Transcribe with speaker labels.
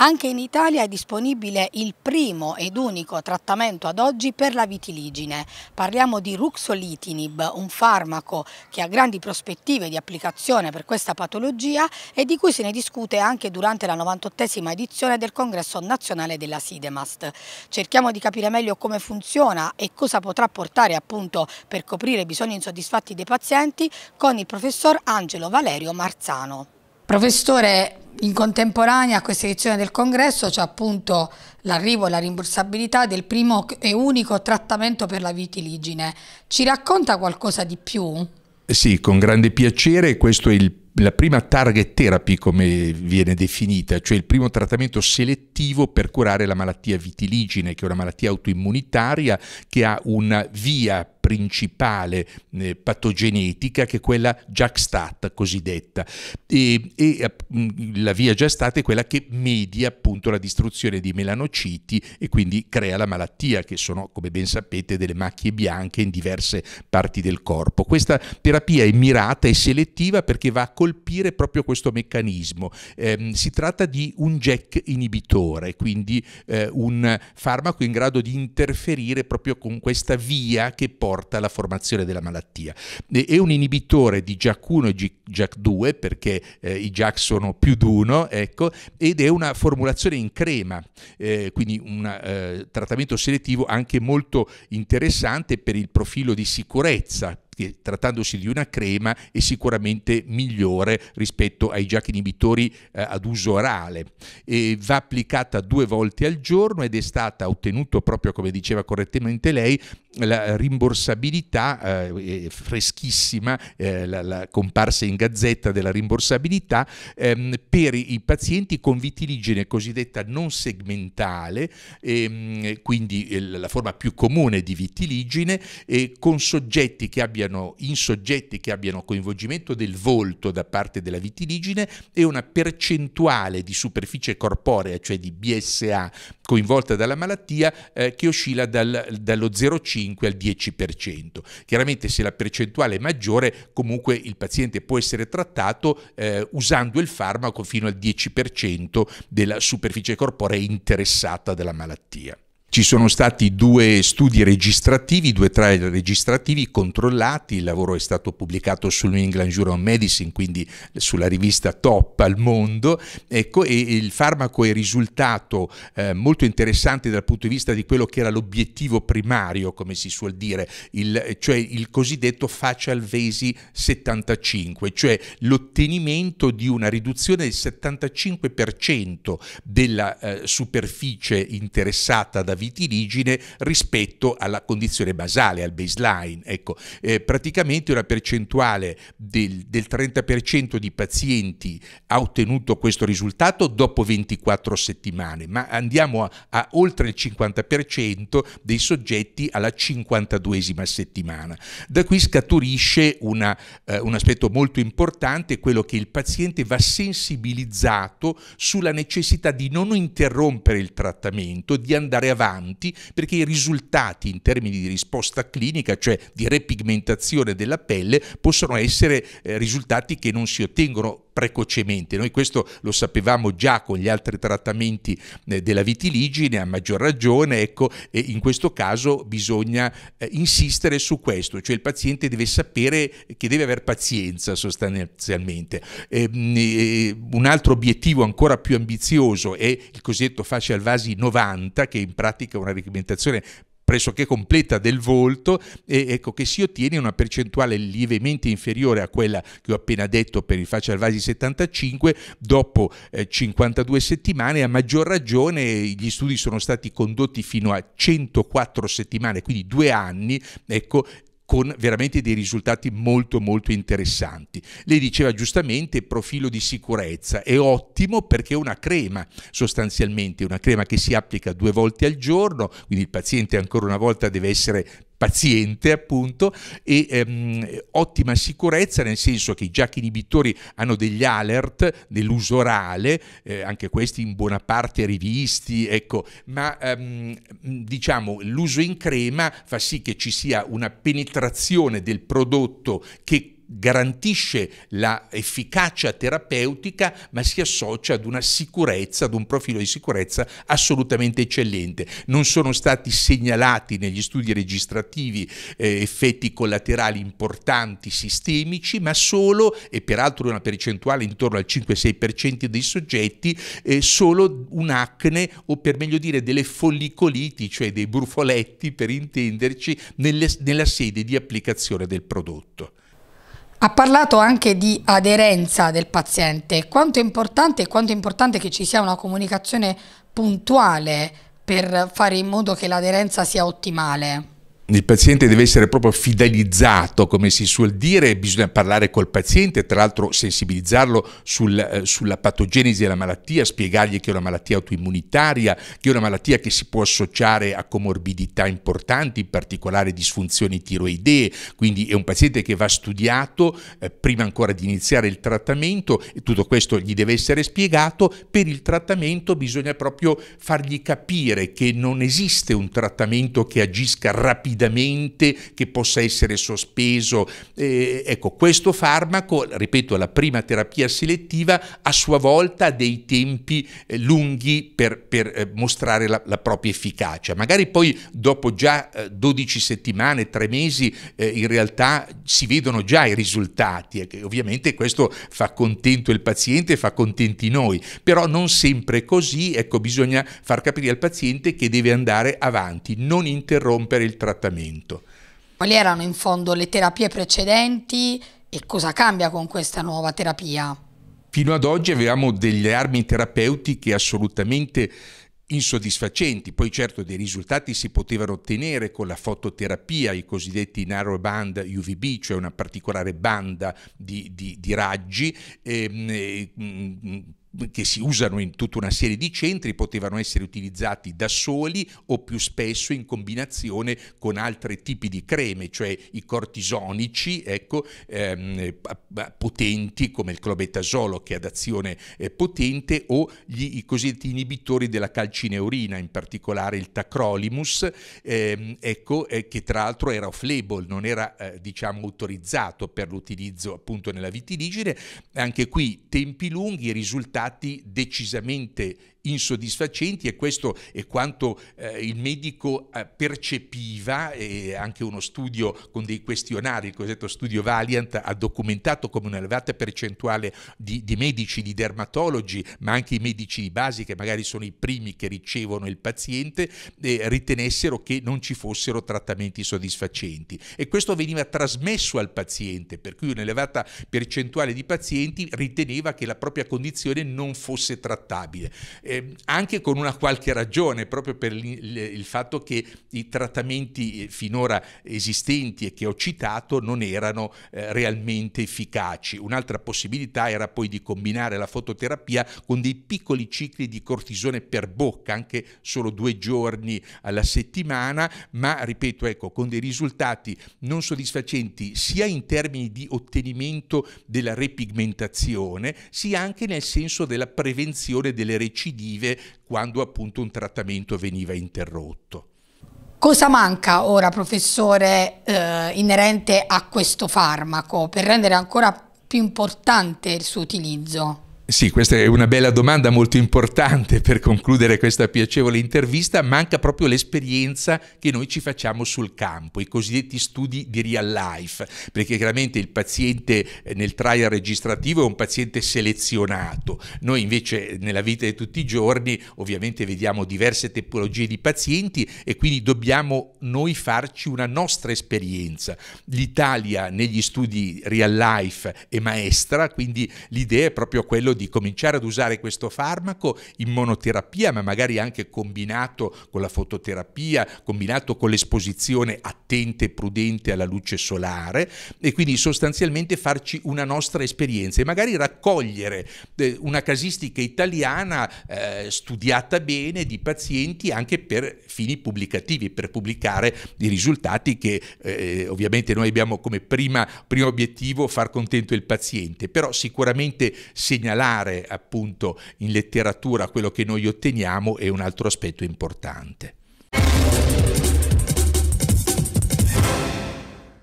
Speaker 1: Anche in Italia è disponibile il primo ed unico trattamento ad oggi per la vitiligine. Parliamo di ruxolitinib, un farmaco che ha grandi prospettive di applicazione per questa patologia e di cui se ne discute anche durante la 98esima edizione del Congresso Nazionale della Sidemast. Cerchiamo di capire meglio come funziona e cosa potrà portare appunto per coprire i bisogni insoddisfatti dei pazienti con il professor Angelo Valerio Marzano. Professore, in contemporanea a questa edizione del congresso c'è appunto l'arrivo e la rimborsabilità del primo e unico trattamento per la vitiligine. Ci racconta qualcosa di più?
Speaker 2: Eh sì, con grande piacere, questo è il la prima target therapy, come viene definita, cioè il primo trattamento selettivo per curare la malattia vitiligine, che è una malattia autoimmunitaria che ha una via principale eh, patogenetica che è quella JAK-STAT cosiddetta e, e mm, la via JAK-STAT è quella che media appunto la distruzione di melanociti e quindi crea la malattia che sono come ben sapete delle macchie bianche in diverse parti del corpo. Questa terapia è mirata e selettiva perché va a colpire proprio questo meccanismo. Eh, si tratta di un JAK inibitore, quindi eh, un farmaco in grado di interferire proprio con questa via che porta porta alla formazione della malattia. È un inibitore di JAK1 e JAK2 perché eh, i JAK sono più di uno, ecco, ed è una formulazione in crema, eh, quindi un eh, trattamento selettivo anche molto interessante per il profilo di sicurezza trattandosi di una crema è sicuramente migliore rispetto ai giac inibitori eh, ad uso orale. E va applicata due volte al giorno ed è stata ottenuta proprio come diceva correttamente lei la rimborsabilità eh, freschissima, eh, la, la, comparsa in gazzetta della rimborsabilità ehm, per i pazienti con vitiligine cosiddetta non segmentale, ehm, quindi eh, la forma più comune di vitiligine, con soggetti che abbiano abbiano, in soggetti che abbiano coinvolgimento del volto da parte della vitiligine e una percentuale di superficie corporea, cioè di BSA, coinvolta dalla malattia, eh, che oscilla dal, dallo 0,5 al 10%. Chiaramente se la percentuale è maggiore, comunque il paziente può essere trattato eh, usando il farmaco fino al 10% della superficie corporea interessata dalla malattia. Ci sono stati due studi registrativi, due trial registrativi controllati, il lavoro è stato pubblicato sul New England Journal of Medicine, quindi sulla rivista top al mondo, ecco, e il farmaco è risultato eh, molto interessante dal punto di vista di quello che era l'obiettivo primario, come si suol dire, il, cioè il cosiddetto facial vesi 75, cioè l'ottenimento di una riduzione del 75% della eh, superficie interessata da virus litigine rispetto alla condizione basale, al baseline. Ecco, eh, praticamente una percentuale del, del 30% di pazienti ha ottenuto questo risultato dopo 24 settimane, ma andiamo a, a oltre il 50% dei soggetti alla 52esima settimana. Da qui scaturisce una, eh, un aspetto molto importante, quello che il paziente va sensibilizzato sulla necessità di non interrompere il trattamento, di andare avanti rilevanti perché i risultati in termini di risposta clinica, cioè di repigmentazione della pelle, possono essere eh, risultati che non si ottengono precocemente. Noi questo lo sapevamo già con gli altri trattamenti eh, della vitiligine, a maggior ragione, ecco, in questo caso bisogna eh, insistere su questo, cioè il paziente deve sapere che deve avere pazienza sostanzialmente. Ehm, eh, un altro obiettivo ancora più ambizioso è il cosiddetto fascia al vasi 90, che in pratica è una regimentazione pressoché completa del volto, e ecco che si ottiene una percentuale lievemente inferiore a quella che ho appena detto per il facial vasi 75 dopo eh, 52 settimane, a maggior ragione gli studi sono stati condotti fino a 104 settimane, quindi due anni, ecco, con veramente dei risultati molto molto interessanti. Lei diceva giustamente profilo di sicurezza, è ottimo perché è una crema sostanzialmente, una crema che si applica due volte al giorno, quindi il paziente ancora una volta deve essere paziente appunto e ehm, ottima sicurezza nel senso che i jack inibitori hanno degli alert nell'uso orale, eh, anche questi in buona parte rivisti, ecco, ma ehm, diciamo l'uso in crema fa sì che ci sia una penetrazione del prodotto che garantisce l'efficacia terapeutica ma si associa ad una sicurezza, ad un profilo di sicurezza assolutamente eccellente. Non sono stati segnalati negli studi registrativi eh, effetti collaterali importanti sistemici ma solo, e peraltro una percentuale intorno al 5-6% dei soggetti, eh, solo un'acne o per meglio dire delle follicoliti, cioè dei brufoletti per intenderci, nelle, nella sede di applicazione del prodotto.
Speaker 1: Ha parlato anche di aderenza del paziente. Quanto è importante, quanto è importante che ci sia una comunicazione puntuale per fare in modo che l'aderenza sia ottimale?
Speaker 2: il paziente deve essere proprio fidelizzato, come si suol dire, bisogna parlare col paziente, tra l'altro sensibilizzarlo sul, eh, sulla patogenesi della malattia, spiegargli che è una malattia autoimmunitaria, che è una malattia che si può associare a comorbidità importanti, in particolare disfunzioni tiroidee, quindi è un paziente che va studiato eh, prima ancora di iniziare il trattamento e tutto questo gli deve essere spiegato, per il trattamento bisogna proprio fargli capire che non esiste un trattamento che agisca rapidamente rapidamente, che possa essere sospeso. Eh, ecco, questo farmaco, ripeto, la prima terapia selettiva, a sua volta ha dei tempi eh, lunghi per, per eh, mostrare la, la, propria efficacia. Magari poi dopo già 12 eh, settimane, 3 mesi, eh, in realtà si vedono già i risultati. Eh, e ovviamente questo fa contento il paziente, fa contenti noi, però non sempre così, ecco, bisogna far capire al paziente che deve andare avanti, non interrompere il trattamento trattamento.
Speaker 1: Quali erano in fondo le terapie precedenti e cosa cambia con questa nuova terapia?
Speaker 2: Fino ad oggi avevamo delle armi terapeutiche assolutamente insoddisfacenti, poi certo dei risultati si potevano ottenere con la fototerapia, i cosiddetti narrow band UVB, cioè una particolare banda di, di, di raggi, ehm, mm, mm, che si usano in tutta una serie di centri potevano essere utilizzati da soli o più spesso in combinazione con altri tipi di creme, cioè i cortisonici ecco, ehm, potenti come il clobetasolo che ha d'azione eh, potente o gli, i cosiddetti inibitori della calcineurina, in particolare il tacrolimus, ehm, ecco, eh, che tra l'altro era off-label, non era eh, diciamo, autorizzato per l'utilizzo appunto nella vitiligine. Anche qui tempi lunghi, risultati risultati decisamente insoddisfacenti e questo è quanto eh, il medico eh, percepiva e anche uno studio con dei questionari, il cosiddetto studio Valiant, ha documentato come un'elevata percentuale di, di medici, di dermatologi, ma anche i medici di base, che magari sono i primi che ricevono il paziente, eh, ritenessero che non ci fossero trattamenti soddisfacenti e questo veniva trasmesso al paziente, per cui un'elevata percentuale di pazienti riteneva che la propria condizione non fosse trattabile. Eh, eh, anche con una qualche ragione, proprio per il, fatto che i trattamenti eh, finora esistenti e che ho citato non erano eh, realmente efficaci. Un'altra possibilità era poi di combinare la fototerapia con dei piccoli cicli di cortisone per bocca, anche solo due giorni alla settimana, ma ripeto, ecco, con dei risultati non soddisfacenti sia in termini di ottenimento della repigmentazione, sia anche nel senso della prevenzione delle recidive positive quando appunto un trattamento veniva interrotto.
Speaker 1: Cosa manca ora, professore, eh, inerente a questo farmaco per rendere ancora più importante il suo utilizzo?
Speaker 2: Sì, questa è una bella domanda molto importante per concludere questa piacevole intervista. Manca proprio l'esperienza che noi ci facciamo sul campo, i cosiddetti studi di real life, perché chiaramente il paziente eh, nel trial registrativo è un paziente selezionato. Noi invece eh, nella vita di tutti i giorni ovviamente vediamo diverse tipologie di pazienti e quindi dobbiamo noi farci una nostra esperienza. L'Italia negli studi real life è maestra, quindi l'idea è proprio quella di cominciare ad usare questo farmaco in monoterapia, ma magari anche combinato con la fototerapia, combinato con l'esposizione attenta e prudente alla luce solare e quindi sostanzialmente farci una nostra esperienza e magari raccogliere eh, una casistica italiana eh, studiata bene di pazienti anche per fini pubblicativi, per pubblicare i risultati che eh, ovviamente noi abbiamo come prima, primo obiettivo far contento il paziente, però sicuramente segnalare misurare appunto in letteratura quello che noi otteniamo è un altro aspetto importante.